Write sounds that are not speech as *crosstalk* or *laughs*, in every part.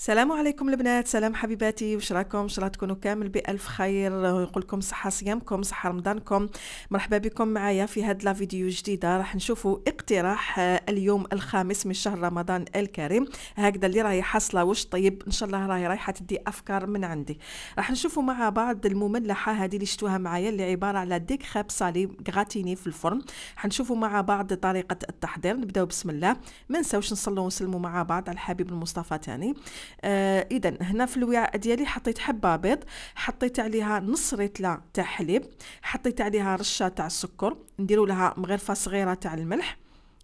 السلام عليكم البنات سلام حبيباتي واش راكم ان تكونوا كامل بالف خير ونقول لكم صحه صيامكم صحه رمضانكم مرحبا بكم معايا في هاد لا فيديو جديده راح نشوفوا اقتراح آه، اليوم الخامس من شهر رمضان الكريم هكذا اللي راهي حاصله واش طيب ان شاء الله راهي رايحه تدي افكار من عندي راح نشوفوا مع بعض المملحه هذه اللي شفتوها معايا اللي عباره على ديك خاب صالي غاتيني في الفرن حنشوفوا مع بعض طريقه التحضير نبداو بسم الله ما نساوش نصلوا ونسلموا مع بعض على الحبيب المصطفى تاني آه اذا هنا في الوعاء ديالي حطيت حبه بيض حطيت عليها نص ريتله تاع حليب حطيت عليها رشه تاع السكر نديروا لها مغرفه صغيره تاع الملح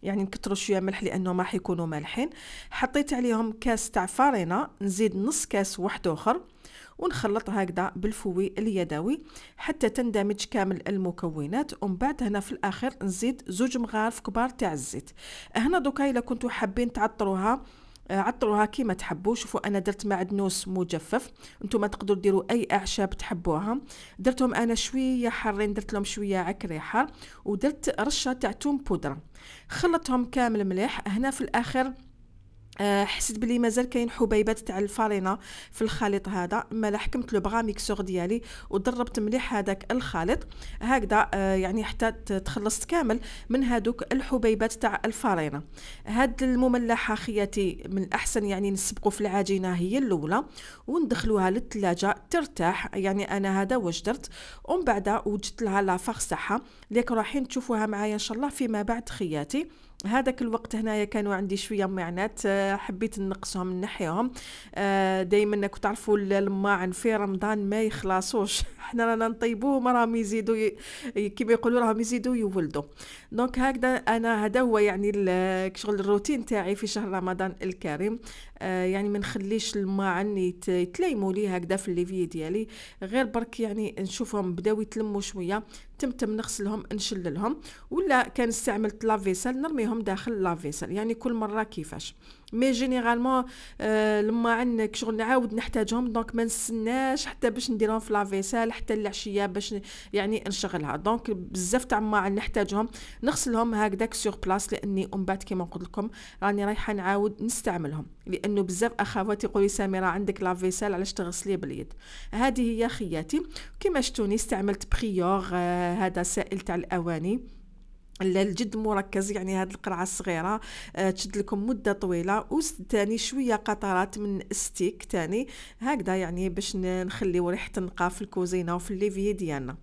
يعني نكثروا شويه ملح لانه ما يكونوا مالحين حطيت عليهم كاس تاع فارينه نزيد نص كاس واحد اخر ونخلط هكذا بالفوي اليدوي حتى تندمج كامل المكونات ومن بعد هنا في الاخر نزيد زوج مغارف كبار تاع الزيت هنا دوكا الا كنتو حابين تعطروها عطروها كيما تحبوا شوفوا انا درت معدنوس مجفف نتوما تقدروا ديروا اي اعشاب تحبوها درتهم انا شويه حارين درت لهم شويه عكري حار ودرت رشه تاع بودره خلطهم كامل مليح هنا في الاخر آه، حسيت بلي مازال كاين حبيبات تاع الفارينه في الخليط هذا ما لحكمت لو بغا ميكسور ديالي ودربت مليح هذاك الخليط هكذا آه، يعني حتى تخلصت كامل من هذوك الحبيبات تاع الفارينه هاد المملحه خياتي من الاحسن يعني نسبقوا في العجينه هي الاولى وندخلوها للثلاجه ترتاح يعني انا هذا واش درت ومن بعد وجدت لها لافاغ تاعها ليك رايحين تشوفوها معايا ان شاء الله فيما بعد خياتي هذاك الوقت هنايا كانوا عندي شويه معنات آه، حبيت نقصهم نحيهم آه، دائما كنت تعرفوا الماعن في رمضان ما يخلصوش *laughs* حنا رانا نطيبوهم راهم يزيدوا ي... كيما يقولوا راهم يزيدوا يولدوا دونك هكذا انا هذا هو يعني شغل الروتين تاعي في شهر رمضان الكريم آه، يعني ما نخليش الماعن يتليموا لي هكذا في الليفي ديالي غير برك يعني نشوفهم بداو يتلموا شويه تمتم نغسلهم نشللهم ولا كنستعمل لافيسال نرميهم داخل لافيسال يعني كل مره كيفاش مي جينيرالمون لما عندك شغل نعاود نحتاجهم دونك ما نستناش حتى باش نديرهم في لافيسال حتى العشيه باش يعني نشغلها دونك بزاف تاع ما نحتاجهم نغسلهم هكذاك سور بلاص لاني ام بعد كيما قلت لكم راني رايحه نعاود نستعملهم لانه بزاف اخوات يقولي سميره عندك لافيسال علاش تغسليه باليد هذه هي خياتي كيما شتوني استعملت بريور euh, هذا سائل تاع الاواني الجد مركز يعني هذه القرعه الصغيره آه، تشد لكم مده طويله وثاني شويه قطرات من ستيك تاني هكذا يعني باش نخليو ريحه النقا في الكوزينه وفي الليفي ديالنا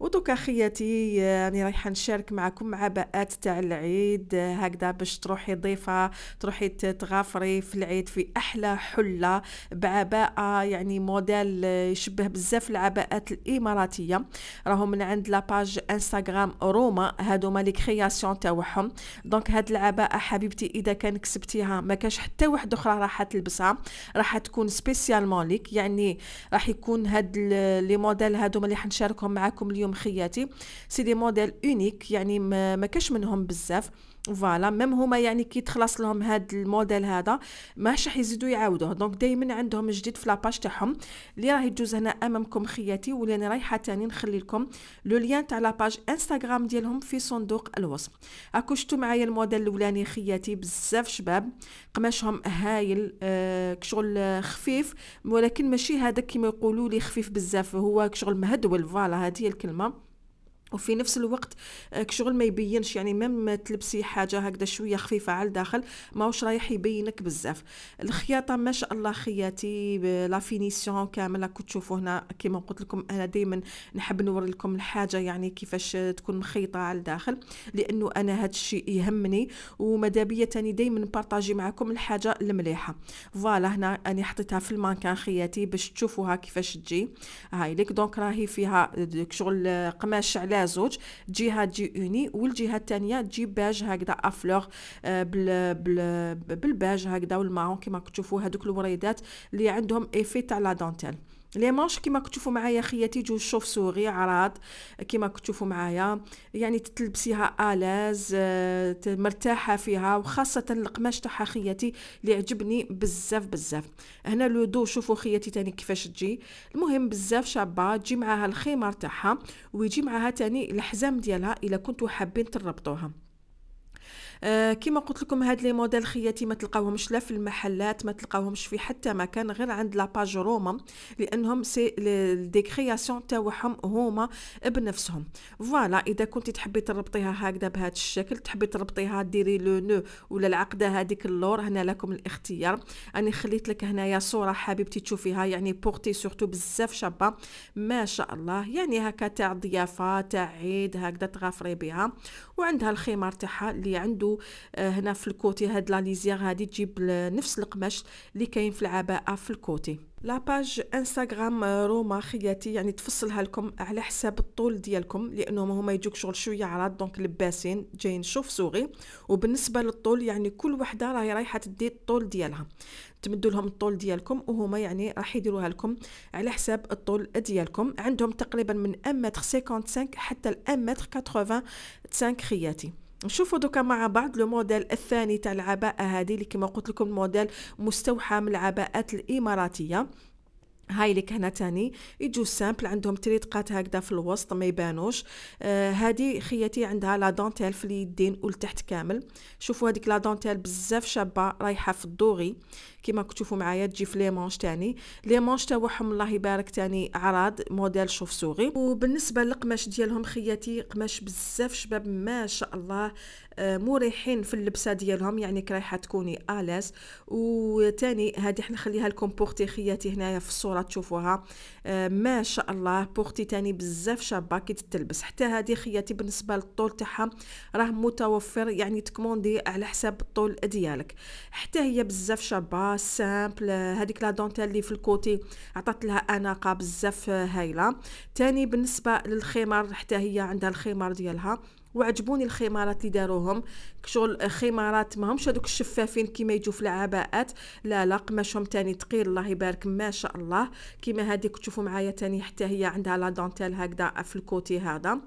ودوكا خياتي يعني رايحه نشارك معكم عباءات تاع العيد هكذا باش تروحي ضيفه تروحي تغافري في العيد في احلى حله بعباءه يعني موديل يشبه بزاف العباءات الاماراتيه راهم من عند لاباج انستغرام روما هادو مالك كرياسيون تاعهم دونك هاد العباءه آه، حبيبتي اذا كان كسبتيها ما كاش حتى واحد اخرى راح تلبسها راح تكون سبيسيالمون ليك يعني راح يكون هاد لي موديل هادو اللي حنشاركهم معاكم اليوم خياتي سي دي موديل اونيك يعني ما كاش منهم بزاف فوالا ميم هما يعني كي تخلص لهم هاد الموديل هذا ماش راح يزيدوا يعاودوه دونك دائما عندهم جديد في لاباج تاعهم اللي راه يجوز هنا امامكم خياتي واللي انا رايحه تاني نخلي لكم لو ليان تاع لاباج انستغرام ديالهم في صندوق الوصف اكو شفتوا معايا الموديل الاولاني خياتي بزاف شباب قماشهم هايل آه كشغل خفيف ولكن ماشي هذا كيما يقولوا لي خفيف بزاف هو كشغل مهدول فوالا هذه هي الكلمه وفي نفس الوقت آه، كشغل ما يبينش يعني مما تلبسي حاجه هكذا شويه خفيفه على الداخل ماهوش رايح يبينك بزاف الخياطه ما شاء الله خياتي لا فينيسيون كاملة كتشوفوا هنا كما قلت لكم انا دائما نحب نور لكم الحاجه يعني كيفاش تكون مخيطه على الداخل لانه انا هاد الشيء يهمني ومدابية تاني دائما نبارطاجي معكم الحاجه المليحه فوالا هنا انا حطيتها في المانكان خياتي باش تشوفوها كيفاش تجي هاي لك دونك راهي فيها شغل آه، قماش على زوج جهه تجي اوني والجهه الثانيه تجي باج هكذا افلوغ آه، بال بال بالباج هكذا والمارون كما تشوفوا هذوك الوريدات اللي عندهم ايفي تاع لا دونتيل لي مانش كيما كتشوفوا معايا خياتي جو شوف سوري عراض كيما كتشوفوا معايا يعني تلبسيها الاز آه، مرتاحه فيها وخاصه القماش تاعها خياتي اللي عجبني بزاف بزاف هنا لو دو شوفوا خياتي تاني كيفاش تجي المهم بزاف شابه تجي معاها الخمار تاعها ويجي معاها تاني الحزام ديالها الا كنتو حابين تربطوها آه، كما قلت لكم هاد لي موديل خياتي ما تلقاوهمش لا في المحلات ما تلقاوهمش في حتى مكان غير عند لاباج روما لانهم سي دي كرياسيون تاعهم هما بنفسهم فوالا اذا كنتي تحبي تربطيها هكذا بهذا الشكل تحبي تربطيها ديري لو نو ولا العقده هذيك اللور هنا لكم الاختيار انا خليت لك هنايا صوره حبيبتي تشوفيها يعني بورتي سورتو بزاف شابه ما شاء الله يعني هكا تاع ضيافه تاع عيد هكذا تغافري بها وعندها الخمار تاعها اللي عنده آه، هنا في الكوتي هاد لا ليزيغ هادي تجيب نفس القماش اللي كاين في العباءه في الكوتي لاباج انستغرام آه، روما خياتي يعني تفصلها لكم على حساب الطول ديالكم لانهم هما يجوك شغل شويه عراض دونك لباسين جايين شوف صوغي وبالنسبه للطول يعني كل وحده راهي رايحه تدي الطول ديالها تمدوا لهم الطول ديالكم وهما يعني راح يديروها لكم على حساب الطول ديالكم عندهم تقريبا من 1 متر 55 حتى ل متر 85 خياتي نشوفوا دوكا مع بعض لو موديل الثاني تاع العباءه هذه اللي كما قلت لكم موديل مستوحى من العباءات الاماراتيه هاي لك هنا تاني يجو سامبل عندهم تريتقات هكذا في الوسط ما يبانوش آه هادي خياتي عندها لا دونتيل في اليدين والتحت كامل شوفوا هذيك لا دونتيل بزاف شابه رايحه في الدوغي كما كتشوفوا معايا تجي في لي مونش تاني لي مونش تاعهم الله يبارك تاني عراض موديل شوفسوغي وبالنسبه للقماش ديالهم خياتي قماش بزاف شباب ما شاء الله آه، مريحين في اللبسه ديالهم يعني رايحه تكوني الاس وثاني هذه حنا نخليها لكم بورتي خياتي هنايا في الصوره تشوفوها آه، ما شاء الله بورتي تاني بزاف شابه كي تلبس حتى هذه خياتي بالنسبه للطول تاعها راه متوفر يعني تكموندي على حساب الطول ديالك حتى هي بزاف شابه سامبل هذيك لا دونتيل اللي في الكوتي عطات لها اناقه بزاف هايله تاني بالنسبه للخمار حتى هي عندها الخمار ديالها وعجبوني الخمارات اللي داروهم شغل خمارات ماهمش هذوك الشفافين كيما يجوا في العباءات لا لا قماشهم تاني تقيل الله يبارك ما شاء الله كيما هذيك تشوفوا معايا تاني حتى هي عندها لا دونتيل هكذا في الكوتي هذا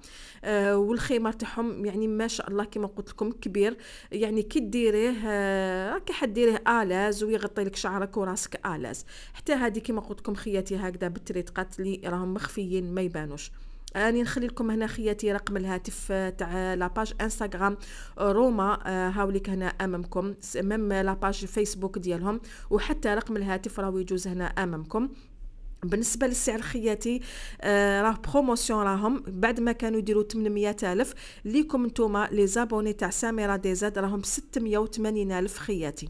آه والخمار تاعهم يعني ما شاء الله كيما قلت لكم كبير يعني كي ديريه راكي آه حديريه الاز ويغطي لك شعرك وراسك الاز حتى هذه كيما قلت لكم خياتي هكذا بالتريتقات اللي راهم مخفيين ما يبانوش راني نخلي لكم هنا خياتي رقم الهاتف آه، تاع آه، لاباج انستغرام آه، روما هاوليك هنا امامكم مم لاباج فيسبوك ديالهم وحتى رقم الهاتف راهو يجوز هنا امامكم بالنسبه للسعر الخياتي آه، راه بروموسيون راهم بعد ما كانوا يديروا 800 الف ليكم نتوما لي زابوني تاع سميره زاد راهم 680 الف خياتي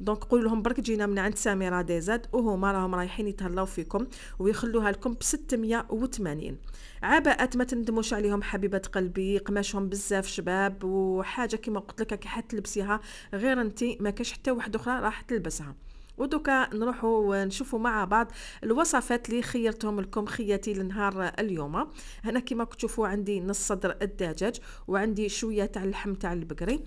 دونك قول لهم برك جينا من عند سميره زاد وهما راهم رايحين يتهلاو فيكم ويخلوها لكم ب 680 عباءات ما تندموش عليهم حبيبه قلبي قماشهم بزاف شباب وحاجه كيما قلت لك كي حتلبسيها غير انت ما كاش حتى واحده اخرى راح تلبسها ودوكا نروحوا ونشوفوا مع بعض الوصفات اللي خيرتهم لكم خياتي لنهار اليوم هنا كما تشوفوا عندي نص صدر الدجاج وعندي شويه تاع اللحم تاع البقري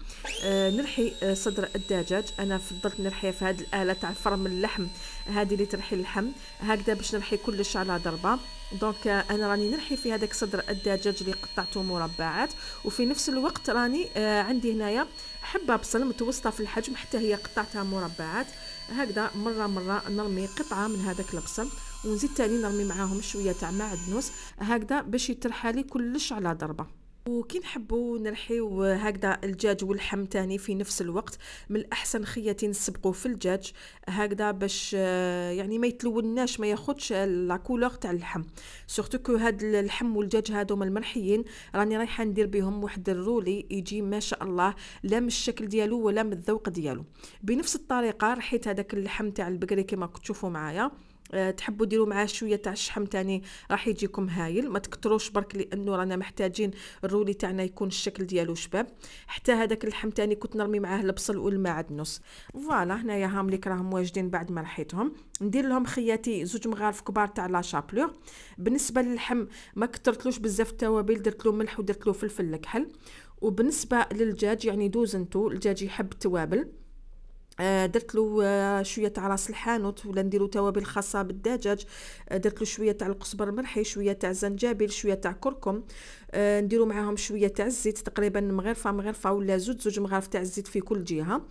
آه نرحي آه، صدر الدجاج انا فضلت نرحيه في هذه الاله تاع فرم اللحم هذه اللي ترحي اللحم هكذا باش نرحي كلش على ضربه دونك آه، انا راني نرحي في هذاك صدر الدجاج اللي قطعته مربعات وفي نفس الوقت راني آه عندي هنايا حبه بصل متوسطه في الحجم حتى هي قطعتها مربعات هكذا مره مره نرمي قطعه من هذاك البصل ونزيد تاني نرمي معاهم شويه تاع معدنوس هكذا باش يترحالي كلش على ضربه وكي نحبوا نرحيو هكذا الدجاج واللحم تاني في نفس الوقت من الاحسن خياتي نسبقو في الدجاج هكذا باش آه، يعني ما يتلوناش ما ياخدش لا كولور تاع اللحم سورتو كو هاد اللحم والدجاج هادو المرحيين راني رايحه ندير بهم واحد الرولي يجي ما شاء الله لا من الشكل ديالو ولا من الذوق ديالو بنفس الطريقه رحيت هذاك اللحم تاع البقري كما تشوفوا معايا آه، تحبوا ديروا معاه شويه تاع الشحم تاني راح يجيكم هايل ما تكتروش برك لانه رانا محتاجين الرولي تاعنا يكون الشكل ديالو شباب حتى هذاك اللحم تاني كنت نرمي معاه البصل والمعدنوس فوالا هنايا هام لي راهم واجدين بعد ما رحيتهم ندير لهم خياتي زوج مغارف كبار تاع لا شابلور بالنسبه للحم ما كثرتلوش بزاف التوابل درت له ملح ودرت له فلفل الكحل وبالنسبه للدجاج يعني دوزنتو الدجاج يحب التوابل آه، درت له آه، شويه تاع راس الحانوت ولا نديرو توابل خاصه بالدجاج آه، درت له شويه تاع القزبر المرحي شويه تاع الزنجبيل شويه تاع كركم نديرو معاهم شويه تاع الزيت تقريبا مغرفه مغرفه ولا زوج زوج مغارف تاع الزيت في كل جهه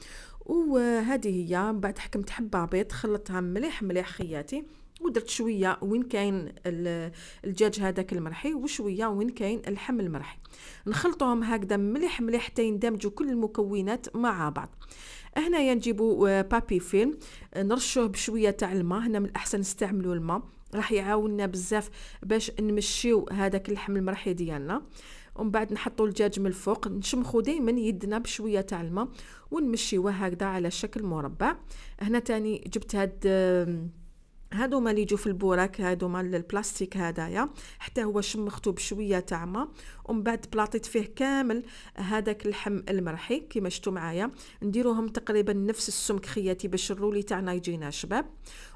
وهذه هي من بعد حكمت حبه بيض خلطتها مليح مليح خياتي ودرت شويه وين كاين الدجاج هذاك المرحي وشويه وين كاين اللحم المرحي نخلطوهم هكذا مليح مليح حتى يندمجوا كل المكونات مع بعض هنا ينجيبوا آه، بابي فيلم آه، نرشوه بشويه تاع الماء هنا من الاحسن نستعملوا الماء راح يعاوننا بزاف باش نمشيو هذاك اللحم المرحي ديالنا ومن بعد نحطوا الدجاج من الفوق نشمخو دائما يدنا بشويه تاع الماء ونمشيوه هكذا على شكل مربع هنا تاني جبت هاد هادو ما ليجو في البوراك هادو ما البلاستيك هدايا حتى هو شمختو بشويه تاع ما ومن بعد بلاطيت فيه كامل هذاك اللحم المرحي كيما شفتوا معايا نديروهم تقريبا نفس السمك خياتي باش الرولي تاعنا يجينا شباب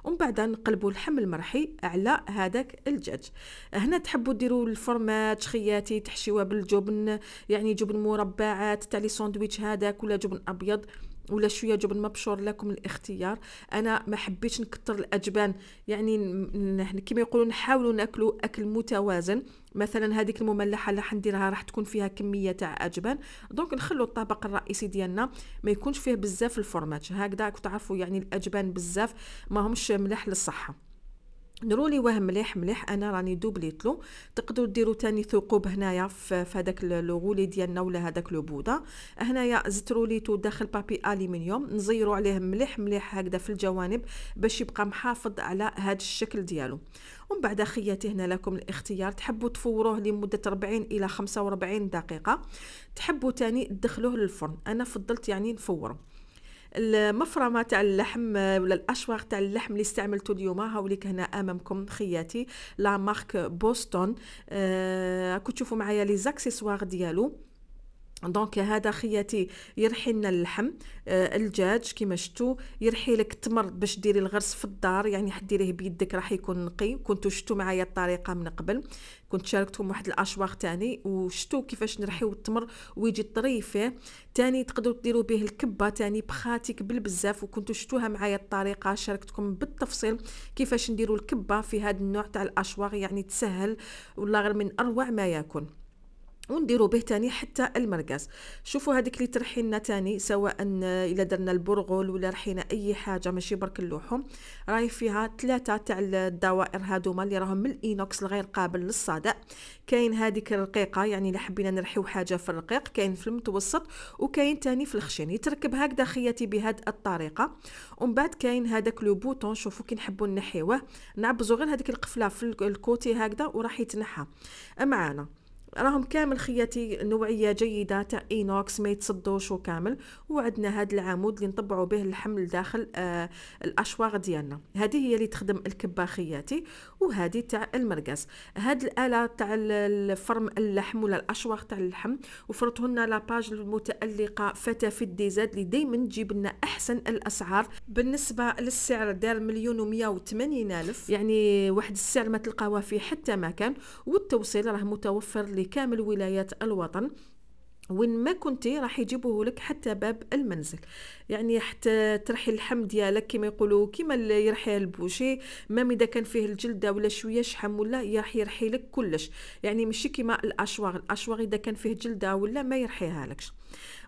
ومن بعد نقلبوا اللحم المرحي على هذاك الدجاج هنا تحبوا ديروا الفرماج خياتي تحشيوها بالجبن يعني جبن مربعات تاع لي ساندويتش هذاك ولا جبن ابيض ولا شويه جبن مبشور لكم الاختيار انا ما حبيتش نكثر الاجبان يعني كما يقولوا نحاولوا ناكلوا اكل متوازن مثلا هذيك المملحه اللي حنديرها راح تكون فيها كميه تاع اجبان دونك نخلو الطبق الرئيسي ديالنا ما يكونش فيه بزاف الفرماج هكذا تعرفوا يعني الاجبان بزاف ما همش ملح للصحه ديروا وهم مليح مليح انا راني دوبليتلو تقدروا ديروا تاني ثقوب هنايا في هذاك لو غولي ديالنا ولا هذاك لو بودا هنايا زتروا داخل بابي الومنيوم نزيروا عليه مليح مليح هكذا في الجوانب باش يبقى محافظ على هذا الشكل ديالو ومن بعد خياتي هنا لكم الاختيار تحبوا تفوروه لمده 40 الى 45 دقيقه تحبوا تاني تدخلوه للفرن انا فضلت يعني نفوره المفرمه تاع اللحم ولا الاشواغ تاع اللحم اللي استعملته اليوم وليك هنا امامكم خياتي لا مارك بوستون آه كنت تشوفوا معايا لي زاكسيسوار ديالو دونك هذا خياتي يرحي لنا اللحم آه الجاج كما شفتوا يرحي لك التمر باش ديري الغرس في الدار يعني حديريه بيدك راح يكون نقي كنتو شفتوا معايا الطريقه من قبل كنت شاركتكم واحد الاشواغ تاني وشتو كيفاش نرحيو التمر ويجي طري فيه تاني تقدروا ديروا به الكبه تاني بخاتك بالبزاف بزاف وكنتو شفتوها معايا الطريقه شاركتكم بالتفصيل كيفاش نديروا الكبه في هذا النوع تاع الاشواغ يعني تسهل والله غير من اروع ما يكون ونديروا به تاني حتى المرقاس شوفوا هذيك اللي ترحينا تاني سواء الا درنا البرغل ولا رحينا اي حاجه ماشي برك اللحوم راهي فيها ثلاثه تاع الدوائر هادوما اللي راهم من الاينوكس الغير قابل للصدأ كاين هذيك الرقيقه يعني الا حبينا نرحيو حاجه في الرقيق كاين في المتوسط وكاين تاني في الخشين يتركب هكذا خياتي بهذه الطريقه ومن بعد كاين هذاك لو بوتون شوفوا كي نحبوا نحيوه نعبزوا غير هذيك القفله في الكوتي هكذا وراح يتنحى معانا راهم كامل خياتي نوعيه جيده تاع اينوكس ما يتصدوش وكامل وعندنا هذا العمود اللي نطبعوا به الحمل داخل آه الاشواغ ديالنا هذه هي اللي تخدم الكبه خياتي وهذه تاع المرقاس هاد الاله تاع الفرم اللحم ولا الاشواغ تاع اللحم وفرتو لنا لاباج المتالقه فتا في الديزاد اللي دائما تجيب لنا احسن الاسعار بالنسبه للسعر دار مليون و180 الف يعني واحد السعر ما تلقاوه في حتى مكان والتوصيل راه متوفر لي بكامل ولايات الوطن وين ما كنتي راح يجيبوه لك حتى باب المنزل يعني حتى ترحي اللحم ديالك كما يقولوا كما يرحيها البوشي مام اذا كان فيه الجلده ولا شويه شحم ولا راح يرحي لك كلش يعني ماشي كما الاشواغ الاشواغ اذا كان فيه جلده ولا ما يرحيها لكش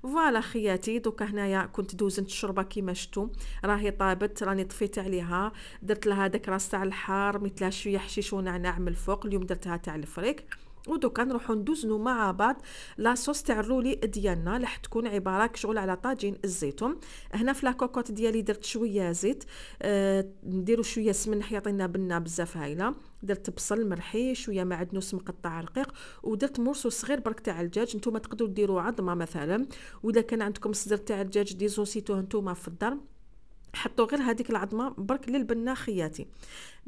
فوالا خياتي دوكا هنايا كنت دوزنت الشوربه كيما شتو راهي طابت راني طفيت عليها درت لها داك راس تاع الحار مثلها شويه حشيش ونعناع من الفوق اليوم درتها تاع الفريك ودوكا نروحو ندوزنو مع بعض لاصوص تاع الرولي ديالنا راح تكون عباره كشغل على طاجين الزيتون هنا في لاكوكوت ديالي درت شويه زيت آه نديرو شويه سمن حيطينا بنه بزاف هايله درت بصل مرحي شويه معدنوس مقطع رقيق ودرت مرسو صغير برك تاع الدجاج نتوما تقدروا ديروا عظمه مثلا واذا كان عندكم صدر تاع الدجاج ديزوسيتوه نتوما في الدار حطوا غير هذيك العظمه برك للبنا خياتي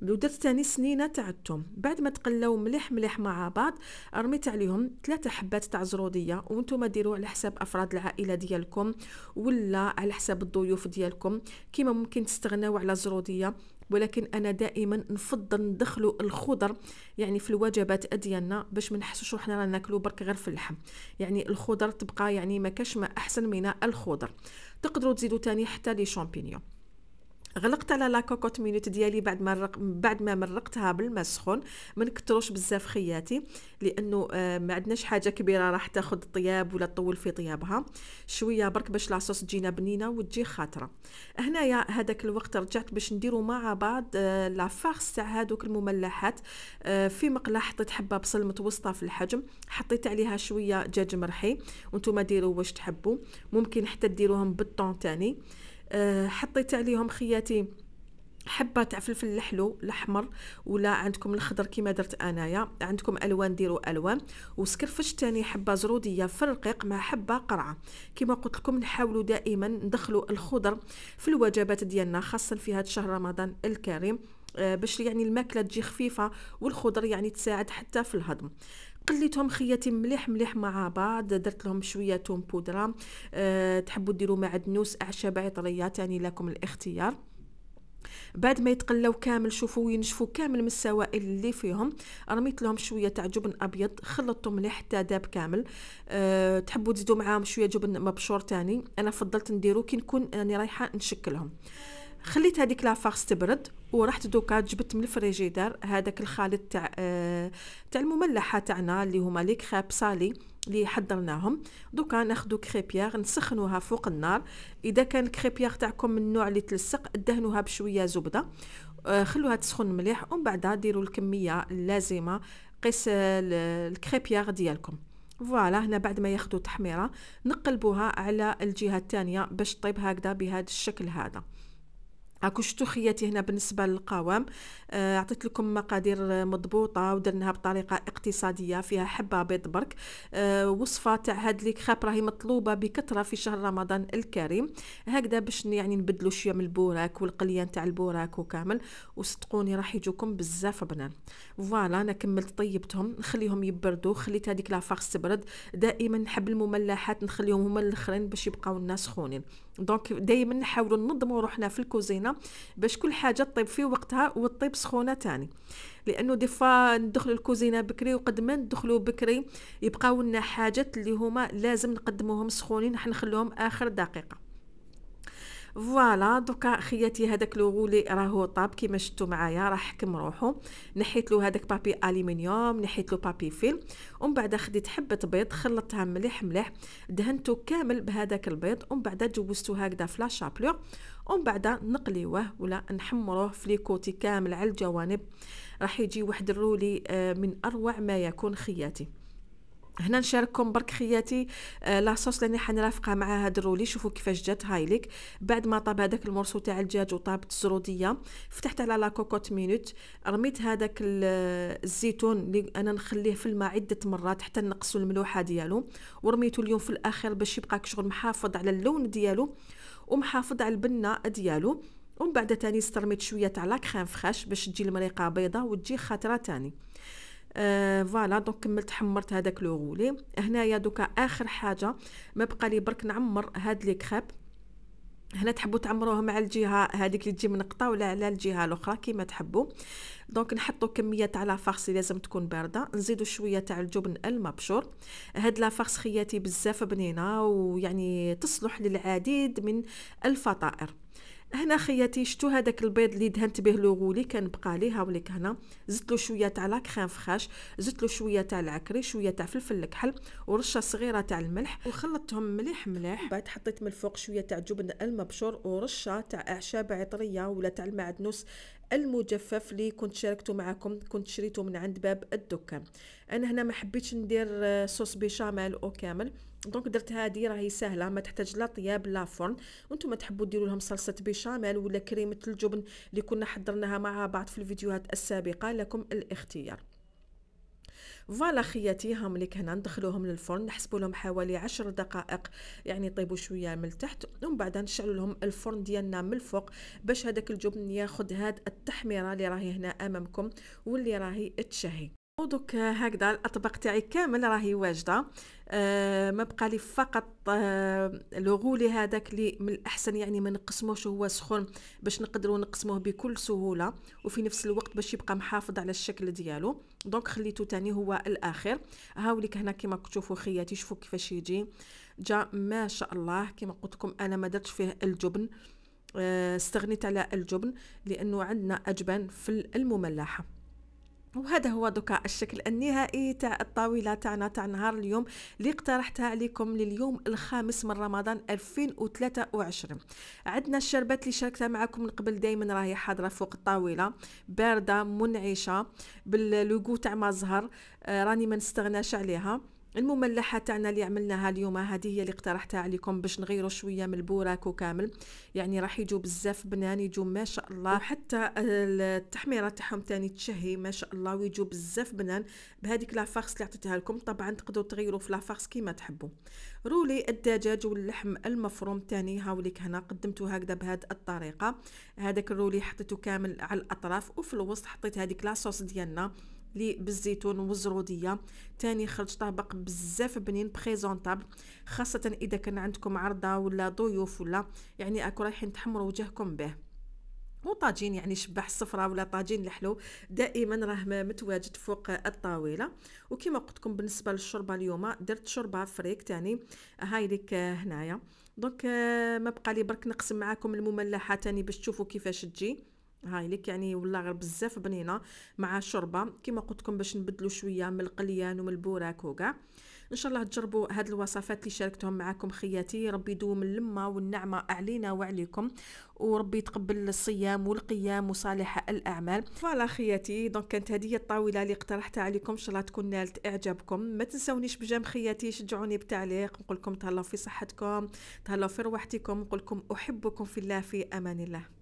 ودرت ثاني سنينه تاع الثوم بعد ما تقلاو مليح مليح مع بعض رميت عليهم ثلاثه حبات تاع زروديه وانتم ديروا على حساب افراد العائله ديالكم ولا على حساب الضيوف ديالكم كيما ممكن تستغناو على زروديه ولكن انا دائما نفضل ندخلوا الخضر يعني في الوجبات ديالنا باش ما نحسوش روحنا رانا ناكلو برك غير في اللحم يعني الخضر تبقى يعني ما كاش ما احسن من الخضر تقدروا تزيدوا تاني حتى لي شامبينيون غلقت على لا كوكوت مينوت ديالي بعد ما رق... بعد ما مرقتها بالماء السخون ما نكثروش بزاف خياتي لانه آه، ما عندناش حاجه كبيره راح تاخذ طياب ولا تطول في طيابها شويه برك باش لاصوص تجينا بنينه وتجي خاطره هنايا هذاك الوقت رجعت باش نديرو مع بعض آه، لا فارس تاع هذوك المملحات آه، في مقله حطيت حبه بصل متوسطه في الحجم حطيت عليها شويه دجاج مرحي وانتم ديروا واش تحبوا ممكن حتى ديروهم بالطون تاني أه، حطيت عليهم خياتي حبه تاع فلفل الحلو الاحمر ولا عندكم الخضر كيما درت انايا عندكم الوان ديروا الوان وسكرفش تاني حبه زروديه في الرقيق مع حبه قرعه كيما قلت لكم نحاولوا دائما ندخلوا الخضر في الوجبات ديالنا خاصه في هذا شهر رمضان الكريم آه، باش يعني الماكله تجي خفيفه والخضر يعني تساعد حتى في الهضم قليتهم خياتي مليح مليح مع بعض درت لهم شويه توم بودره أه تحبوا ديروا معدنوس اعشاب عطريه تاني يعني لكم الاختيار بعد ما يتقلاو كامل شوفوا وينشفوا كامل من السوائل اللي فيهم رميت لهم شويه تاع جبن ابيض خلطتهم مليح حتى داب كامل أه تحبوا تزيدوا معاهم شويه جبن مبشور تاني انا فضلت نديرو كي نكون راني رايحه نشكلهم أه خليت هذيك لافارس تبرد ورحت دوكا جبت من الفريجيدار هذاك الخليط تاع آه، تاع المملحه تاعنا اللي هما لي كريب صالي اللي حضرناهم دوكا ناخدو كريبيار نسخنوها فوق النار اذا كان كريبيار تاعكم من النوع اللي تلصق دهنوها بشويه زبده آه، خلوها تسخن مليح ومن بعدها ديروا الكميه اللازمه قيس الكريبيار ديالكم فوالا هنا بعد ما ياخذوا تحميره نقلبوها على الجهه الثانيه باش طيب هكذا بهذا الشكل هذا هاكو شتو خياتي هنا بالنسبه للقوام آه عطيت لكم مقادير مضبوطه ودرناها بطريقه اقتصاديه فيها حبه بيض برك آه وصفه تاع هاد لي كخاب راهي مطلوبه بكثره في شهر رمضان الكريم هكذا باش يعني نبدلو شويه من البوراك والقليان تاع البوراك وكامل وصدقوني راح يجوكم بزاف بنان فوالا انا كملت طيبتهم نخليهم يبردو خليت هاديك لا تبرد دائما نحب المملحات نخليهم هما الاخرين باش يبقاو الناس سخونين دونك دائما نحاولوا ننظموا روحنا في الكوزينه باش كل حاجه طيب في وقتها وطيب سخونه تاني لانه دي فوا ندخلوا الكوزينه بكري وقد ما ندخلوا بكري يبقاو لنا حاجات اللي هما لازم نقدموهم سخونين حنخلوهم اخر دقيقه فوالا دوكا خياتي هذاك لوغولي راهو طاب كيما شفتوا معايا راه حكم روحو نحيت له هذاك بابي الومنيوم نحيت له بابي فيلم ومن بعد خديت حبه بيض خلطتها مليح مليح دهنته كامل بهذاك البيض ومن بعد جوزته هكذا في لا شابلور ومن بعد نقليوه ولا نحمروه في ليكوتي كامل على الجوانب راح يجي واحد الرولي آه، من اروع ما يكون خياتي هنا نشارككم برك خياتي آه، لاصوص لاني حنرافقها مع هاد الرولي شوفوا كيفاش جات هايليك بعد ما طاب هذاك المرسو تاع الدجاج وطابت الزروديه فتحت على لا كوكوت مينوت رميت هذاك الزيتون اللي انا نخليه في الماء عده مرات حتى نقصوا الملوحه ديالو ورميته اليوم في الاخر باش يبقى كشغل محافظ على اللون ديالو ومحافظ على البنه ديالو ومن بعد تاني استرميت شويه تاع لا كريم فخاش باش تجي المريقه بيضه وتجي خاطره تاني آه، فوالا دونك كملت حمرت هذاك لو غولي هنايا دوكا اخر حاجه ما بقى لي برك نعمر هاد لي كريب هنا تحبوا تعمروه مع الجهه هذيك اللي تجي منقطه ولا على الجهه الاخرى كيما تحبوا دونك نحطوا كميه تاع لا فارس لازم تكون بارده نزيدوا شويه تاع الجبن المبشور هاد لا فارس خياتي بزاف بنينه ويعني تصلح للعديد من الفطائر هنا خياتي شتو هذاك البيض اللي دهنت به لوغولي بقى ليه هاوليك هنا زدت له شويه تاع لا كريم فخاش زدت له شويه تاع العكري شويه تاع فلفل الكحل ورشه صغيره تاع الملح وخلطتهم مليح مليح بعد حطيت من الفوق شويه تاع جبن المبشور ورشه تاع اعشاب عطريه ولا تاع المعدنوس المجفف اللي كنت شاركته معكم كنت شريته من عند باب الدكان انا هنا ما حبيتش ندير آه، صوص بيشاميل او كامل دونك درت هذه راهي سهله ما تحتاج لا طياب لا فرن وانتم تحبوا ديروا لهم صلصه بيشاميل ولا كريمه الجبن اللي كنا حضرناها مع بعض في الفيديوهات السابقه لكم الاختيار فوالا خياتي هم اللي هنا ندخلوهم للفرن نحسبوا لهم حوالي 10 دقائق يعني يطيبوا شويه من التحت ومن بعد نشعلوا لهم الفرن ديالنا من الفوق باش هذاك الجبن ياخذ هاد التحميره اللي راهي هنا امامكم واللي راهي تشهي ودوك هكذا الاطباق تاعي كامل راهي واجده أه ما بقى لي فقط أه لغولي هذاك اللي من الاحسن يعني ما نقسموش هو سخون باش نقدروا نقسموه بكل سهوله وفي نفس الوقت باش يبقى محافظ على الشكل ديالو دونك خليته تاني هو الاخر هاوليك هنا كما تشوفوا خياتي شوفوا كيفاش يجي جا ما شاء الله كما قلت لكم انا ما درتش فيه الجبن أه استغنيت على الجبن لانه عندنا اجبان في المملحه وهذا هو دوكا الشكل النهائي تاع الطاولة تاعنا تاع نهار اليوم اللي اقترحتها عليكم لليوم الخامس من رمضان 2023 عندنا الشربات اللي شاركتها معكم من قبل دائما راهي حاضرة فوق الطاولة باردة منعشة باللوغو تاع ما آه، راني ما نستغناش عليها المملحه تاعنا اللي عملناها اليوم هذه هي اللي اقترحتها عليكم باش نغيروا شويه من البوراكو كامل يعني راح يجوا بزاف بنان يجوا ما شاء الله وحتى التحميره تاعهم تاني تشهي ما شاء الله ويجوا بزاف بنان بهذيك لافاخس اللي عطيتها لكم طبعا تقدروا تغيروا في لافاخس كيما تحبوا رولي الدجاج واللحم المفروم تاني هاوليك هنا قدمته هكذا بهاد الطريقه هذاك الرولي حطيته كامل على الاطراف وفي الوسط حطيت هذيك لاصوص ديالنا لي بالزيتون والزروديه تاني خرج طبق بزاف بنين بريزونطابل خاصه اذا كان عندكم عرضه ولا ضيوف ولا يعني اكو رايحين تحمروا وجهكم به وطاجين يعني شباح الصفراء ولا طاجين الحلو دائما راه متواجد فوق الطاوله وكما قلت لكم بالنسبه للشوربه اليوم درت شوربه فريك تاني هاي لك هنايا دونك آه، ما بقى لي برك نقسم معاكم المملحه تاني باش تشوفوا كيفاش تجي هاي لك يعني والله غير بزاف بنينه مع شوربه كما قلت لكم باش نبدلو شويه من القليان ومن البوراك وكاع ان شاء الله تجربوا هاد الوصفات اللي شاركتهم معكم خياتي ربي يدوم اللمه والنعمه علينا وعليكم وربي يتقبل الصيام والقيام وصالح الاعمال فوالا خياتي دونك كانت هذه الطاوله اللي اقترحتها عليكم ان شاء الله تكون نالت اعجابكم ما تنسونيش بجام خياتي شجعوني بتعليق نقول لكم تهلاو في صحتكم تهلاو في رواحتكم نقول لكم احبكم في الله في امان الله